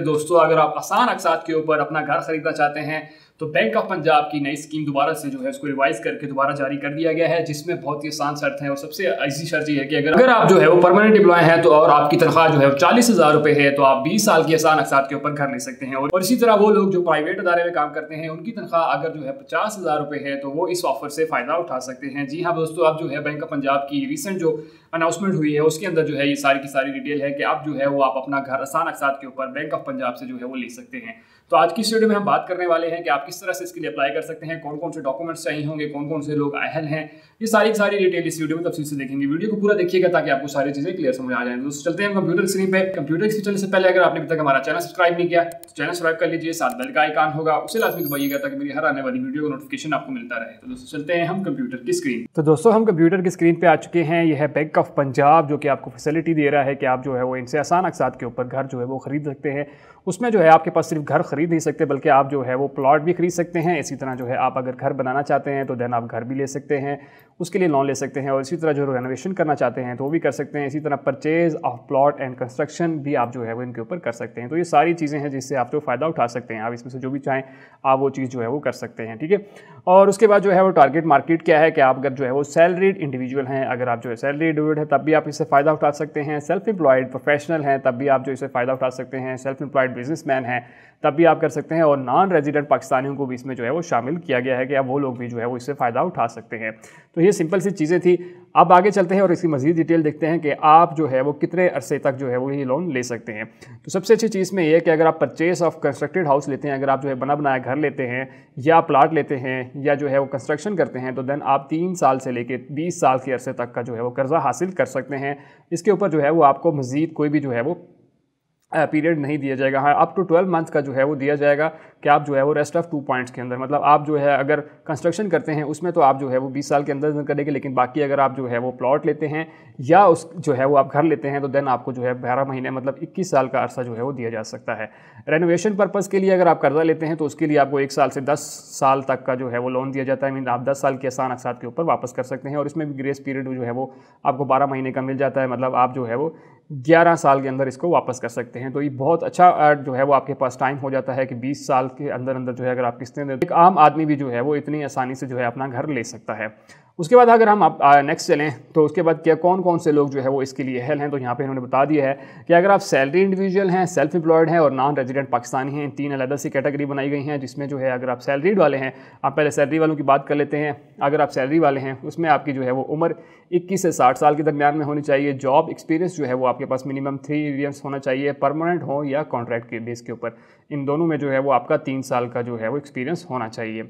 दोस्तों अगर आप आसान अकसात के ऊपर अपना घर खरीदना चाहते हैं तो बैंक ऑफ पंजाब की नई स्कीम दोबारा से जो है उसको रिवाइज करके दोबारा जारी कर दिया गया है जिसमें बहुत ही आसान शर्त है और सबसे ऐसी शर्त यह है कि अगर अगर आप जो है वो परमानेंट एम्प्लॉय है तो और आपकी तनख्वाह जो है वो चालीस हज़ार रुपये है तो आप बीस साल की आसान अकसात के ऊपर घर ले सकते हैं और इसी तरह वो लोग जो प्राइवेट अदारे में काम करते हैं उनकी तनख्वाह अगर जो है पचास हज़ार रुपये है तो वो इस ऑफर से फ़ायदा उठा सकते हैं जी हाँ दोस्तों आप जो है बैंक ऑफ पंजाब की रिसेंट जो अनाउंसमेंट हुई है उसके अंदर जो है ये सारी की सारी डिटेल है कि आप जो है वो आप अपना घर आसान अकसात के ऊपर बैंक ऑफ पंजाब से जो है वो ले सकते हैं तो आज की स्टूडियो में हम बात करने वाले हैं कि आप किस तरह से इसके लिए अप्लाई कर सकते हैं कौन कौन से डॉक्यूमेंट्स चाहिए होंगे कौन कौन से लोग अहल हैं ये सारी सारी डिटेल इस वीडियो में तब से देखेंगे वीडियो को पूरा देखिएगा ताकि आपको सारी चीजें क्लियर समझ आ जाए दोस्तों चलते हैं कंप्यूटर स्क्रीन पर कंप्यूटर स्क्रीन चलने से पहले अगर आपने अभी तक हमारा चैनल सब्सक्राइब नहीं किया तो चैनल सब्सक्राइब कर लीजिए साथ बेल का आइकान होगा उसे लाजमी दबाइएगा ताकि मेरी हर आने वाली वीडियो का नोटिफिकेशन आपको मिलता रहे तो दोस्तों चलते हैं हम कंप्यूटर की स्क्रीन तो दोस्तों हम कंप्यूटर की स्क्रीन पर आ चुके हैं यह है बैंक ऑफ पंजाब जो कि आपको फैसिलिटी दे रहा है कि आप जो है वो इनसे आसान अकसात के ऊपर घर जो है वो खरीद सकते हैं उसमें जो है आपके पास सिर्फ घर खरीद नहीं सकते बल्कि आप जो है वो प्लॉट भी खरीद सकते हैं इसी तरह जो है आप अगर घर बनाना चाहते हैं तो देन आप घर भी ले सकते हैं उसके लिए लोन ले सकते हैं और इसी तरह जो रेनोवेशन करना चाहते हैं तो वो भी कर सकते हैं इसी तरह purchase of plot and construction भी आप जो है वो इनके ऊपर कर सकते हैं तो ये सारी चीज़ें हैं जिससे आप जो फ़ायदा उठा सकते हैं आप इसमें से जो भी चाहें आप वो चीज़ जो है वो कर सकते हैं ठीक है और उसके बाद जो है वो टारगेट मार्केट क्या है कि आप अगर जो है वो सैलरीड इंडिविजुअल हैं अगर आप जो है सैलरी इंडिविजुअल है तब भी आप इससे फ़ायदा उठा सकते हैं सेल्फ एम्प्लॉयड प्रोफेशनल हैं तब भी आप जो इसे फ़ायदा उठा सकते हैं सेल्फ एम्प्लॉयड बिजनेसमैन हैं तब भी आप कर सकते हैं और नॉन रेजिडेंट पाकिस्तानियों को भी इसमें जो है वो शामिल किया गया है कि अब वो लोग भी जो है वो इससे फ़ायदा उठा सकते हैं तो ये सिंपल सी चीज़ें थी अब आगे चलते हैं और इसकी मज़ीद डिटेल देखते हैं कि आप जो है वो कितने अरसे तक जो है वो ये लोन ले सकते हैं तो सबसे अच्छी चीज़ में ये है कि अगर आप परचेस ऑफ कंस्ट्रक्टेड हाउस लेते हैं अगर आप जो है बना बनाया घर लेते हैं या प्लाट लेते हैं या जो है वो कंस्ट्रक्शन करते हैं तो देन आप तीन साल से लेकर बीस साल के अरसे तक का जो है वो कर्ज़ा हासिल कर सकते हैं इसके ऊपर जो है वो आपको मज़ीद कोई भी जो है वो पीरियड नहीं दिया जाएगा हाँ अप टू ट्वेल्व मंथ का जो है वो दिया जाएगा कि आप जो है वो रेस्ट ऑफ टू पॉइंट्स के अंदर मतलब आप जो है अगर कंस्ट्रक्शन करते हैं उसमें तो आप जो है वो बीस साल के अंदर करेंगे लेकिन बाकी अगर आप जो है वो प्लॉट लेते हैं या उस जो है वो आप घर लेते हैं तो देन आपको जो है बारह महीने मतलब इक्कीस साल का अर्सा जो है वो दिया जा सकता है रेनोवेशन पर्पज़ के लिए अगर आप कर्जा लेते हैं तो उसके लिए आपको एक साल से दस साल तक का जो है वो लोन दिया जाता है मीन आप दस साल के आसान अकसात के ऊपर वापस कर सकते हैं और इसमें भी ग्रेस पीरियड जो है वो आपको बारह महीने का मिल जाता है मतलब आप जो है वो ग्यारह साल के अंदर इसको वापस कर सकते हैं तो ये बहुत अच्छा जो है वो आपके पास टाइम हो जाता है कि बीस साल के अंदर अंदर जो है अगर आप किस्तें दें एक आम आदमी भी जो है वो इतनी आसानी से जो है अपना घर ले सकता है उसके बाद अगर हम आप नेक्स्ट चलें तो उसके बाद क्या कौन कौन से लोग जो है वो इसके लिए अहल हैं तो यहाँ पे इन्होंने बता दिया है कि अगर आप सैलरी इंडिविजुअल हैं सेल्फ एम्प्लॉयड हैं और नॉन रेजिडेंट पाकिस्तानी हैं तीन अलग से कैटेगरी बनाई गई हैं जिसमें जो है अगर आप सैलरीड वाले हैं आप पहले सैलरी वालों की बात कर लेते हैं अगर आप सैलरी वाले हैं उसमें आपकी जो है वो उम्र इक्कीस से साठ साल के दरमियान में होनी चाहिए जॉब एक्सपीरियंस जो है वो आपके पास मिनिमम थ्री ईयर्स होना चाहिए परमानेंट हो या कॉन्ट्रैक्ट के बेस के ऊपर इन दोनों में जो है वो आपका तीन साल का जो है वो एक्सपीरियंस होना चाहिए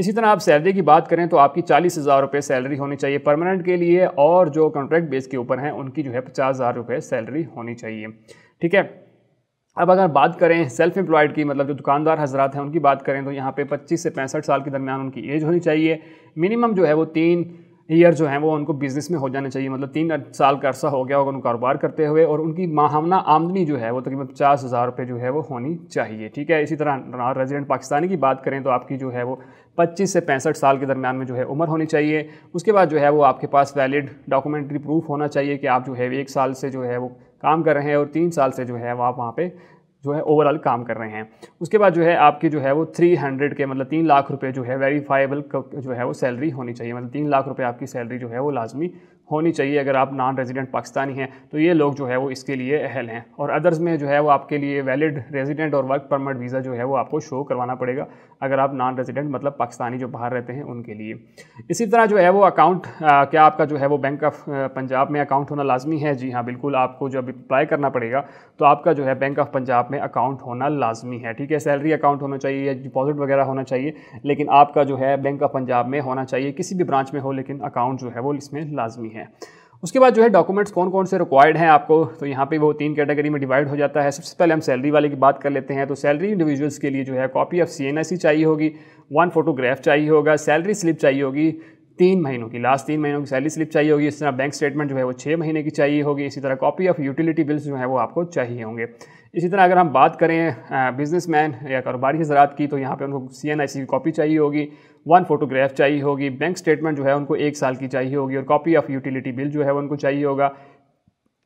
इसी तरह आप सैलरी की बात करें तो आपकी चालीस हज़ार रुपये सैलरी होनी चाहिए परमानेंट के लिए और जो कॉन्ट्रैक्ट बेस के ऊपर हैं उनकी जो है पचास हज़ार रुपये सैलरी होनी चाहिए ठीक है अब अगर बात करें सेल्फ एम्प्लॉयड की मतलब जो दुकानदार हजरात हैं उनकी बात करें तो यहाँ पे 25 से पैंसठ साल के दरमियान उनकी एज होनी चाहिए मिनिमम जो है वो तीन ईयर जो है वो उनको बिज़नेस में हो जाना चाहिए मतलब तीन साल का अर्सा हो गया होगा उनको कारोबार करते हुए और उनकी माहाना आमदनी जो है वो तकरीबन पचास हज़ार रुपये जो है वो होनी चाहिए ठीक है इसी तरह रेजिडेंट पाकिस्तानी की बात करें तो आपकी जो है वो पच्चीस से पैंसठ साल के दरमियान में जो है उम्र होनी चाहिए उसके बाद जो है वो आपके पास वैलिड डॉक्यूमेंट्री प्रूफ होना चाहिए कि आप जो है एक साल से जो है वो काम कर रहे हैं और तीन साल से जो है वो आप वहाँ पर जो है ओवरऑल काम कर रहे हैं उसके बाद जो है आपकी जो है वो थ्री हंड्रेड के मतलब तीन लाख रुपये जो है वेरीफाइबल जो है वो सैलरी होनी चाहिए मतलब तीन लाख रुपये आपकी सैलरी जो है वो लाजमी होनी चाहिए अगर आप नॉन रेजिडेंट पाकिस्तानी हैं तो ये लोग जो है वो इसके लिए अहल हैं और अदर्स में जो है वो आपके लिए वैलिड रेजिडेंट और वर्क परमिट वीज़ा जो है वो आपको शो करवाना पड़ेगा अगर आप नॉन रेजिडेंट मतलब पाकिस्तानी जो बाहर रहते हैं उनके लिए इसी तरह जो है वो अकाउंट क्या आपका जो है वो बैंक ऑफ पंजाब में अकाउंट होना लाजमी है जी हाँ बिल्कुल आपको जब अप्लाई करना पड़ेगा तो आपका जो है बैंक ऑफ पंजाब में अकाउंट होना लाजमी है ठीक है सैलरी अकाउंट होना चाहिए या डिपॉजिट वगैरह होना चाहिए लेकिन आपका जो है बैंक ऑफ पंजाब में होना चाहिए किसी भी ब्रांच में हो लेकिन अकाउंट जो है वो इसमें लाजमी है हैं उसके बाद जो है डॉक्यूमेंट्स कौन कौन से रिक्वायर्ड हैं आपको तो यहाँ पे वो तीन कैटेगरी में डिवाइड हो जाता है सबसे पहले हम सैलरी वाले की बात कर लेते हैं तो सैलरी इंडिविजुअल्स के लिए जो है कॉपी ऑफ सी चाहिए होगी वन फोटोग्राफ चाहिए होगा सैलरी स्लिप चाहिए होगी तीन महीनों की लास्ट तीन महीनों की सैलरी स्लिप चाहिए होगी इस तरह बैंक स्टेटमेंट जो है वो छः महीने की चाहिए होगी इसी तरह कॉपी ऑफ यूटिलिटी बिल्स जो है वो आपको चाहिए होंगे इसी तरह अगर हम बात करें बिजनेसमैन या कारोबारी हजरात की तो यहाँ पे उनको सी एन आई सी की कॉपी चाहिए होगी वन फोटोग्राफ चाहिए होगी बैंक स्टेटमेंट जो है उनको एक साल की चाहिए होगी और कॉपी ऑफ यूटिलिटी बिल जो है उनको चाहिए होगा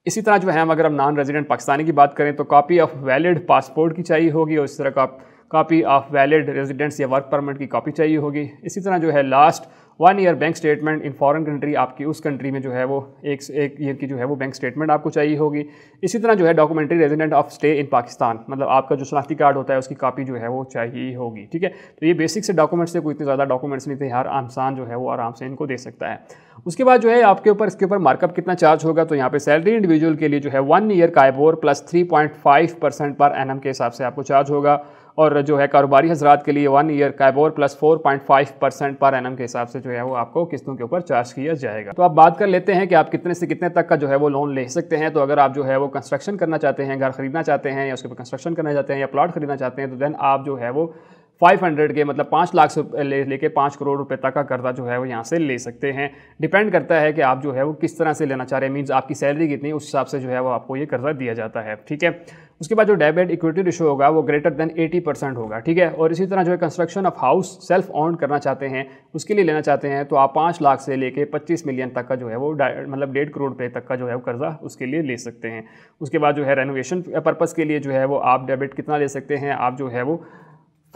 इसी तरह जो है हम अगर हम नॉन रेजिडेंट पाकिस्तानी की बात करें तो कॉपी ऑफ वैलिड पासपोर्ट की चाहिए होगी और इस तरह का कॉपी ऑफ वैलिड रेजिडेंट्स या वर्क परमिट की कॉपी चाहिए होगी इसी तरह जो है last one year bank statement in foreign country आपकी उस कंट्री में जो है वो एक एक ईयर की जो है वो बैंक स्टेटमेंट आपको चाहिए होगी इसी तरह जो है documentary resident of stay in Pakistan मतलब आपका जो शनाख्ती कार्ड होता है उसकी कापी जो है वो चाहिए होगी ठीक है तो ये बेसिक से डॉक्यूमेंट्स से कोई इतने ज़्यादा डॉक्यूमेंट्स नहीं थे हर इंसान जो है वो आराम से इनको दे सकता है उसके बाद जो है आपके ऊपर इसके ऊपर मार्कअप कितना चार्ज होगा तो यहाँ पे सैलरी इंडिविजुअल के लिए जो है one year KIBOR plus three point five percent per annum के हिसाब से आपको चार्ज होगा और जो है कारोबारी हजरात के लिए one year KIBOR plus four point five percent per annum के हिसाब से जो है वो आपको किस्तों के ऊपर चार्ज किया जाएगा तो आप बात कर लेते हैं कि आप कितने से कितने तक का जो है वो लोन ले सकते हैं तो अगर आप जो है वो कंस्ट्रक्शन करना चाहते हैं घर खरीदना चाहते हैं या उसके ऊपर कंस्ट्रक्शन करना चाहते हैं या प्लाट खरीदना चाहते हैं तो देन आप जो है वो 500 के मतलब पाँच लाख ले लेके पाँच करोड़ रुपए तक का कर्जा जो है वो यहाँ से ले सकते हैं डिपेंड करता है कि आप जो है वो किस तरह से लेना चाह रहे हैं मीन्स आपकी सैलरी कितनी उस हिसाब से जो है वो आपको ये कर्जा दिया जाता है ठीक है उसके बाद जो डेबिट इक्विटी रिशो होगा वो ग्रेटर देन 80 परसेंट होगा ठीक है और इसी तरह जो है construction of house self on करना चाहते हैं उसके लिए लेना चाहते हैं तो आप पाँच लाख से लेके 25 मिलियन तक का जो है वो मतलब डेढ़ करोड़ रुपये तक का जो है वो कर्जा उसके लिए ले सकते हैं उसके बाद जो है रेनोवेशन पर्पज़ के लिए जो है वो आप डेबिट कितना ले सकते हैं आप जो है वो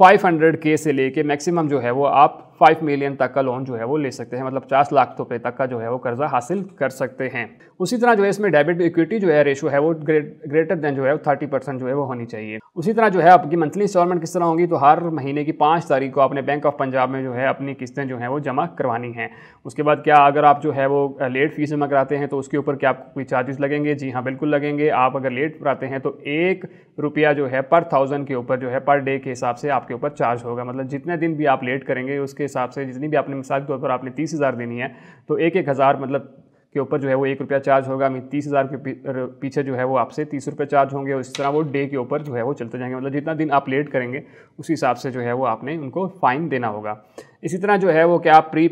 500 के से लेके मैक्सिमम जो है वो आप फाइव मिलियन तक का लोन जो है वो ले सकते हैं मतलब पचास लाख रुपये तक का जो है वो कर्जा हासिल कर सकते हैं उसी तरह जो है इसमें डेबिट इक्विटी जो है रेशो है वो ग्रेट, ग्रेटर देन जो है वो थर्टी परसेंट जो है वो होनी चाहिए उसी तरह जो है आपकी मंथली इंस्टॉलमेंट किस तरह होगी तो हर महीने की पाँच तारीख को आपने बैंक ऑफ पंजाब में जो है अपनी किस्तें जो है वो जमा करवानी है उसके बाद क्या अगर आप जो है वो लेट फीस जमा कराते हैं तो उसके ऊपर क्या आपको कोई चार्जेस लगेंगे जी हाँ बिल्कुल लगेंगे आप अगर लेट कराते हैं तो एक रुपया जो है पर थाउजेंड के ऊपर जो है पर डे के हिसाब से आपके ऊपर चार्ज होगा मतलब जितने दिन भी आप लेट करेंगे उसके हिसाब से जितनी भी आपने मिसाल के तौर पर आपने तीस हज़ार देनी है तो एक एक हज़ार मतलब के ऊपर जो है वो एक रुपया चार्ज होगा तीस हज़ार के पीछे जो है वो आपसे तीस रुपये चार्ज होंगे और इस तरह वो डे के ऊपर जो है वो चलते जाएंगे मतलब जितना दिन आप लेट करेंगे उस हिसाब से जो है वो आपने उनको फ़ाइन देना होगा इसी तरह जो है वो क्या आप प्री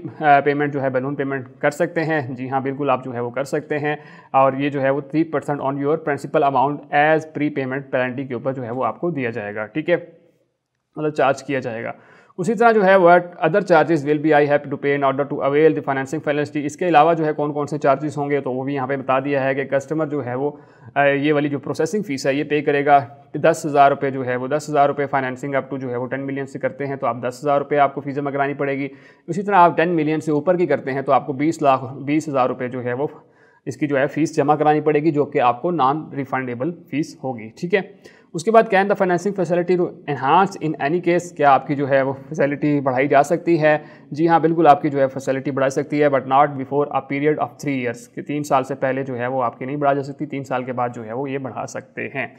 पेमेंट जो है बैलून पेमेंट कर सकते हैं जी हाँ बिल्कुल आप जो है वो कर सकते हैं और ये जो है वो three percent on your principal amount as prepayment penalty के ऊपर जो है वो आपको दिया जाएगा ठीक है मतलब चार्ज किया जाएगा उसी तरह जो है what other charges will be I have to pay in order to avail the financing facility इसके अलावा जो है कौन कौन से चार्जेस होंगे तो वो भी यहाँ पे बता दिया है कि कस्टमर जो है वो ये वाली जो प्रोसेसिंग फीस है ये पे करेगा दस हज़ार रुपये जो है वो दस हज़ार रुपये फाइनेंसिंग अप टू जो है वो टेन मिलियन से करते हैं तो आप दस हज़ार रुपये आपको फीस जमा करानी पड़ेगी उसी तरह आप टेन मिलियन से ऊपर की करते हैं तो आपको बीस लाख बीस हज़ार रुपये जो है वो इसकी जो है फ़ीस जमा करानी पड़ेगी जो कि आपको नॉन रिफंडेबल फ़ीस होगी ठीक है उसके बाद can the financing facility to enhance in any case क्या आपकी जो है वो फैसिलिटी बढ़ाई जा सकती है जी हाँ बिल्कुल आपकी जो है फैसिलिटी बढ़ा सकती है but not before a period of three years कि तीन साल से पहले जो है वो आपकी नहीं बढ़ा जा सकती तीन साल के बाद जो है वो ये बढ़ा सकते हैं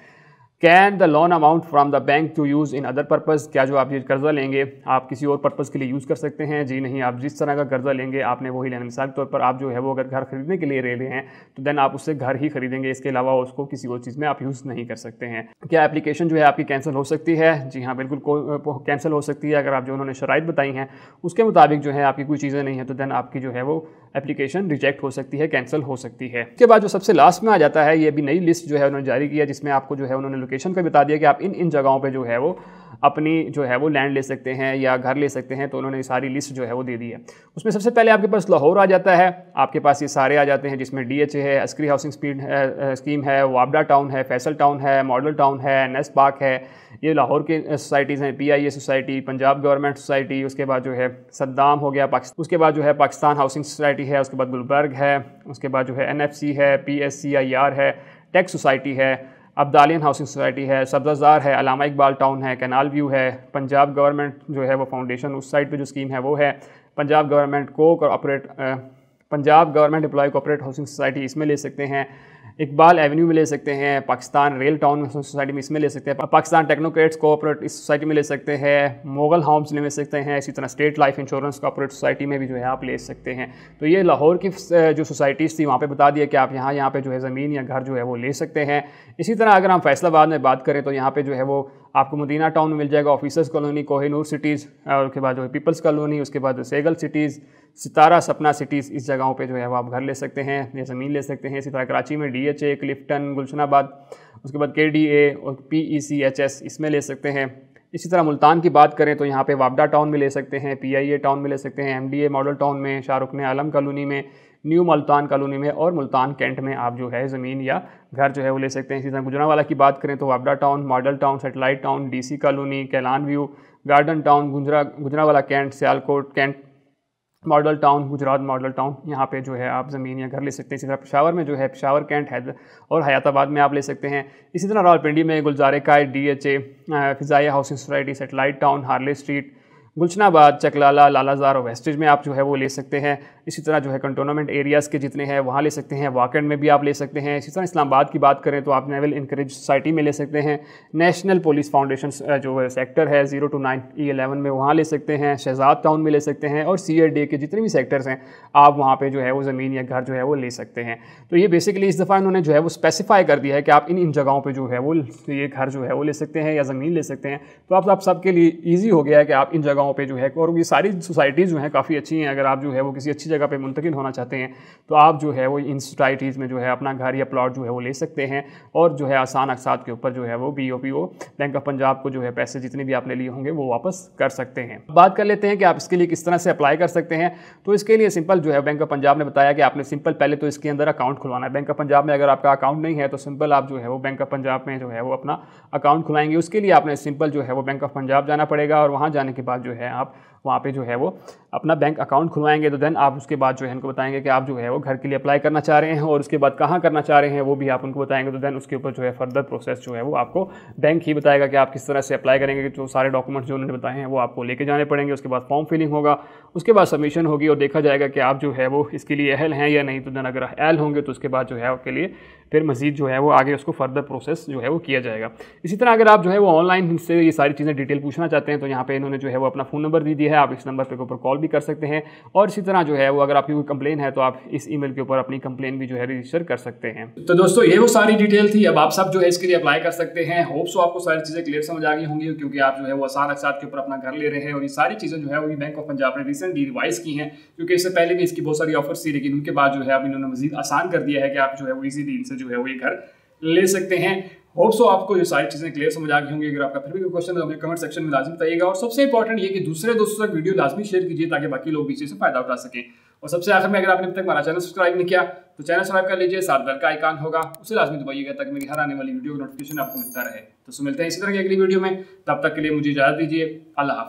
can the loan amount from the bank to use in other purpose क्या जो आप ये कर्ज़ा लेंगे आप किसी और पर्पज़ के लिए यूज़ कर सकते हैं जी नहीं आप जिस तरह का कर्ज़ा लेंगे आपने वही लेना मिसाल के तौर पर आप जो है वो अगर घर खरीदने के लिए ले रहे हैं तो देन आप उससे घर ही खरीदेंगे इसके अलावा उसको किसी और चीज़ में आप यूज़ नहीं कर सकते हैं क्या एप्लीकेशन जो है आपकी कैंसिल हो सकती है जी हाँ बिल्कुल कैंसिल हो सकती है अगर आप जो उन्होंने शराइ बताई हैं उसके मुताबिक जो है आपकी कोई चीज़ें नहीं हैं तो देन आपकी जो है वो एप्लीकेशन रिजेक्ट हो सकती है कैंसिल हो सकती है उसके बाद जो सबसे लास्ट में आ जाता है ये अभी नई लिस्ट जो है उन्होंने जारी किया जिसमें आपको जो है उन्होंने लोकेशन का बता दिया कि आप इन इन जगहों पर जो है वो अपनी जो है वो लैंड ले सकते हैं या घर ले सकते हैं तो उन्होंने सारी लिस्ट जो है वो दे दी है उसमें सबसे पहले आपके पास लाहौर आ जाता है आपके पास ये सारे आ जाते हैं जिसमें डी एच ए है अस्क्री हाउसिंग स्पीड स्कीम है वाबडा टाउन है फैसल टाउन है मॉडल टाउन है नेस्ट पार्क है ये लाहौर के सोसाइटीज़ हैं P I A society Punjab government society उसके बाद जो है सद्दाम हो गया पाकिस्तान उसके बाद जो है पाकिस्तान हाउसिंग सोसाइटी है उसके बाद गुलबर्ग है उसके बाद जो है एन एफ सी है P S C I R है टेक्स सोसाइटी है अब्दालियन हाउसिंग सोसाइटी है सब्जाजार है अलामा इकबाल टाउन है कैनाल व्यू है पंजाब गवर्नमेंट जो है वो फाउंडेशन उस साइड पे जो स्कीम है वो है Punjab government cooperative Punjab government employ cooperative housing society इसमें ले सकते हैं इकबाल एवेन्यू में ले सकते हैं पाकिस्तान रेल टाउन सोसाइटी में इसमें ले सकते हैं पाकिस्तान टेक्नोक्रेट्स कोऑपरेट इस सोसाइटी में ले सकते हैं मोगल होम्स में ले सकते हैं इसी तरह state life insurance cooperative society में भी जो है आप ले सकते हैं तो ये लाहौर की जो सोसाइटीज़ थी वहाँ पर बता दिया कि आप यहाँ यहाँ पर जो है ज़मीन या घर जो है वो ले सकते हैं इसी तरह अगर हम फैसलाबाद में बात करें तो यहाँ पर जो है वो आपको मदीना टाउन मिल जाएगा ऑफिसर्स कॉलोनी कोहिनूर सिटीज़ और उसके बाद जो है पीपल्स कॉलोनी उसके बाद सेगल सिटीज़ सितारा सपना सिटीज़ इस जगहों पे जो है वो आप घर ले सकते हैं या ज़मीन ले सकते हैं इसी तरह कराची में D H A Clifton Gulshanabad उसके बाद के डी ए और P E C H S इसमें ले सकते हैं इसी तरह मुल्तान की बात करें तो यहाँ पे वापडा टाउन में ले सकते हैं पीआईए टाउन में ले सकते हैं एमडीए मॉडल टाउन में शाहरुख ने आलम कॉलोनी में न्यू मुल्तान कॉलोनी में और मुल्तान कैंट में आप जो है ज़मीन या घर जो है वो ले सकते हैं इसी तरह गुजरावाला की बात करें तो Wapda town model town satellite town C colony कैलान व्यू गार्डन टाउन गुजरा Gujranwala cantt Sialkot cantt model town Gujrat model town यहाँ पे जो है आप ज़मीन या घर ले सकते हैं इसी तरह पिशावर में जो है पिशावर कैंट हैदर और हयाताबाद में आप ले सकते हैं इसी तरह रावलपिंडी में गुलजार काय D H A Fazaia housing society satellite town Harley Street Gulshanabad Chaklala Lalazar और वेस्टेज में आप जो है वो ले सकते हैं इसी तरह जो है कंटोनमेंट एरियाज़ के जितने हैं वहाँ ले सकते हैं वाकंड में भी आप ले सकते हैं इसी तरह इस्लामाबाद की बात करें तो आप नेवल इंकरेज सोसाइटी में ले सकते हैं नेशनल पुलिस फाउंडेशन जो है सेक्टर है zero two nine E eleven में वहाँ ले सकते हैं शहजाद टाउन में ले सकते हैं और सी के जितने भी सेक्टर्स हैं आप वहाँ पर जो है वो ज़मीन या घर जो है वो ले सकते हैं तो ये बेसिकली इस दफ़ा इन्होंने जो है वो स्पेसिफाई कर दिया है कि आप इन इन जगहों पर जो है वो ये घर जो है वो ले सकते हैं या ज़मीन ले सकते हैं तो आप, आप सबके लिए ईजी हो गया है कि आप इन जगहों पर जो है और ये सारी सोसाइटीज़ जो हैं काफ़ी अच्छी हैं अगर आप जो है वो किसी अच्छी जगह पे मुंतकिल होना चाहते हैं तो आप जो है वो इन सोसाइटीज़ में जो है अपना घर या प्लाट जो है वो ले सकते हैं और जो है आसान अकसात के ऊपर जो है वो B O P O bank of Punjab को जो है पैसे जितने भी आपने लिए होंगे वो वापस कर सकते हैं बात कर लेते हैं कि आप इसके लिए किस तरह से अप्लाई कर सकते हैं तो इसके लिए सिंपल जो है बैंक ऑफ पंजाब ने बताया कि आपने सिंपल पहले तो इसके अंदर अकाउंट खुलवाना है बैंक ऑफ पंजाब में अगर आपका अकाउंट नहीं है तो सिंपल आप जो है वो बैंक ऑफ पंजाब में जो है वो अपना अकाउंट खुलाएंगे उसके लिए आपने सिंपल जो है वो बैंक ऑफ पंजाब जाना पड़ेगा और वहाँ जाने के बाद जो है आप वहाँ पे जो है वो अपना बैंक अकाउंट खुलवाएंगे तो देन आप उसके बाद जो है उनको बताएंगे कि आप जो है वो घर के लिए अप्लाई करना चाह रहे हैं और उसके बाद कहाँ करना चाह रहे हैं वो भी आप उनको बताएंगे तो देन उसके ऊपर जो है फर्दर प्रोसेस जो है वो आपको बैंक ही बताएगा कि आप किस तरह से अप्लाई करेंगे जो सारे डॉक्यूमेंट्स जो उन्होंने बताए हैं वो आपको लेके जाने पड़ेंगे उसके बाद फॉर्म फिलिंग होगा उसके बाद सबमिशन होगी और देखा जाएगा कि आप जो है वो इसके लिए अहल हैं या नहीं तो देन अगर अहल होंगे तो उसके बाद जो है आपके लिए फिर मजीद जो है वो आगे उसको फर्दर प्रोसेस जो है वो किया जाएगा इसी तरह अगर आप जो है वो ऑनलाइन से ये सारी चीज़ें डिटेल पूछना चाहते हैं तो यहाँ पे इन्होंने जो है वो अपना फ़ोन नंबर दे दिया है आप इस नंबर पर ऊपर कॉल भी कर सकते हैं और इसी तरह जो है वो अगर आपकी कोई कंप्लेन है तो आप इस ई के ऊपर अपनी कंप्लेन भी जो है रजिस्टर कर सकते हैं तो दोस्तों ये वो सारी डिटेल थी अब आप सब जो है इसके लिए अप्लाई कर सकते हैं होप्स वो आपको सारी चीज़ें क्लियर समझ आ गई होंगी क्योंकि आप जो है वो आसान अक्सात के ऊपर अपना घर ले रहे हैं और ये सारी चीज़ें जो है वो बैंक ऑफ पंजाब ने रिसेंटली रिवाइज की हैं क्योंकि इससे पहले भी इसकी बहुत सारी ऑफर्स थी लेकिन उनके बाद जो है अब इन्होंने मजीद आसान कर दिया है कि आप जो है वो इजीली इनसे जो है वो ये घर ले सकते हैं होप सो आपको ये सारी चीज़ें क्लियर समझ आ गई होंगी अगर आपका फिर भी कोई क्वेश्चन है तो हमें कमेंट सेक्शन में लाजमी बताइएगा और सबसे इंपॉर्टेंट ये कि दूसरे दोस्तों तक वीडियो लाजमी शेयर कीजिए ताकि बाकी लोग भी इसे फायदा उठा सकें और सबसे आखिर में अगर आपने अब तक हमारा चैनल सब्सक्राइब नहीं किया तो चैनल सब्सक्राइब कर लीजिए साथ बेल का आइकान होगा उसे लाजमी दबाइएगा ताकि मेरी हर आने वाली वीडियो का नोटिफिकेशन आपको मिलता रहे तो सो मिलते हैं इसी तरह की अगली वीडियो में तब तक के लिए मुझे इजाजत दीजिए अल्लाह हाफि